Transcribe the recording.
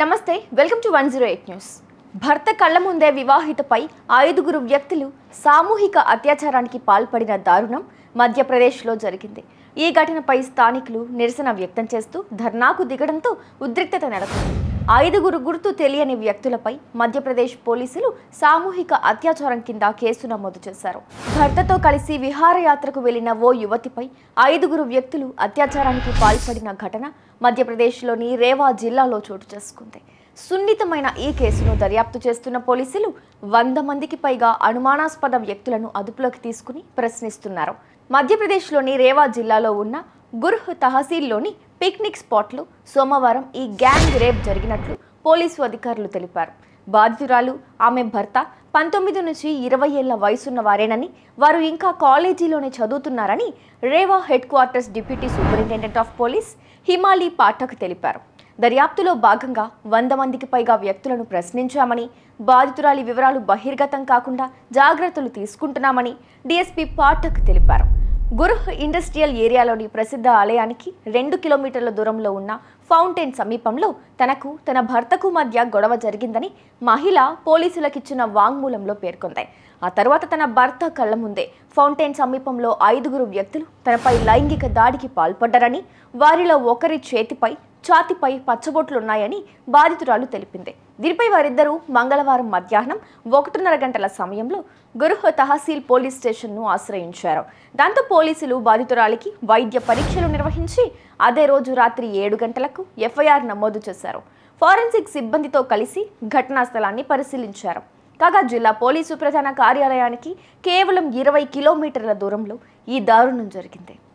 నమస్తే welcome to one zero eight news భర్త కళ్ళ ముందే వివాహితపై ఐదుగురు వ్యక్తులు సామూహిక అత్యాచారానికి పాల్పడిన దారుణం మధ్యప్రదేశ్లో జరిగింది ఈ ఘటనపై స్థానికులు నిరసన వ్యక్తం చేస్తూ ధర్నాకు దిగడంతో ఉద్రిక్తత నెలకొంది ఐదుగురు గుర్తు తెలియని వ్యక్తులపై మధ్యప్రదేశ్ పోలీసులు సామూహిక అత్యాచారం కింద కేసు నమోదు చేశారు భర్తతో కలిసి విహారయాత్రకు వెళ్లిన ఓ యువతిపై ఐదుగురు వ్యక్తులు అత్యాచారానికి పాల్పడిన ఘటన మధ్యప్రదేశ్లోని రేవా జిల్లాలో చోటు చేసుకుంది సున్నితమైన ఈ కేసును దర్యాప్తు చేస్తున్న పోలీసులు వంద మందికి పైగా అనుమానాస్పద వ్యక్తులను అదుపులోకి తీసుకుని ప్రశ్నిస్తున్నారు మధ్యప్రదేశ్లోని రేవా జిల్లాలో ఉన్న గుర్హ్ తహసీల్లోని పిక్నిక్ స్పాట్లో సోమవారం ఈ గ్యాంగ్ రేప్ జరిగినట్లు పోలీసు అధికారులు తెలిపారు బాధితురాలు ఆమె భర్త పంతొమ్మిది నుంచి ఇరవై ఏళ్ల వయసున్న వారేనని వారు ఇంకా కాలేజీలోనే చదువుతున్నారని Rewa headquarters deputy superintendent of police Himali Pathak తెలిపారు దర్యాప్తులో భాగంగా వంద మందికి పైగా వ్యక్తులను ప్రశ్నించామని బాధితురాలి వివరాలు బహిర్గతం కాకుండా జాగ్రత్తలు తీసుకుంటున్నామని డిఎస్పీ పాఠక్ తెలిపారు గురుహ్ ఇండస్ట్రియల్ ఏరియాలోని ప్రసిద్ధ ఆలయానికి రెండు కిలోమీటర్ల దూరంలో ఉన్న ఫౌంటైన్ సమీపంలో తనకు తన భర్తకు మధ్య గొడవ జరిగిందని మహిళ పోలీసులకిచ్చిన వాంగ్మూలంలో పేర్కొంది ఆ తర్వాత తన భర్త కళ్ళ ముందే ఫౌంటైన్ సమీపంలో ఐదుగురు వ్యక్తులు తనపై లైంగిక దాడికి పాల్పడ్డారని వారిలో ఒకరి చేతిపై ఛాతిపై పచ్చబొట్లున్నాయని బాధితురాలు తెలిపింది దీనిపై వారిద్దరూ మంగళవారం మధ్యాహ్నం ఒకటిన్నర గంటల సమయంలో గురుహ తహసీల్ పోలీస్ స్టేషన్ను ఆశ్రయించారు దాంతో పోలీసులు బాధితురాలికి వైద్య పరీక్షలు నిర్వహించి అదే రోజు రాత్రి ఏడు గంటలకు ఎఫ్ఐఆర్ నమోదు చేశారు ఫారెన్సిక్ సిబ్బందితో కలిసి ఘటనా స్థలాన్ని పరిశీలించారు కాగా జిల్లా పోలీసు ప్రధాన కార్యాలయానికి కేవలం ఇరవై కిలోమీటర్ల దూరంలో ఈ దారుణం జరిగింది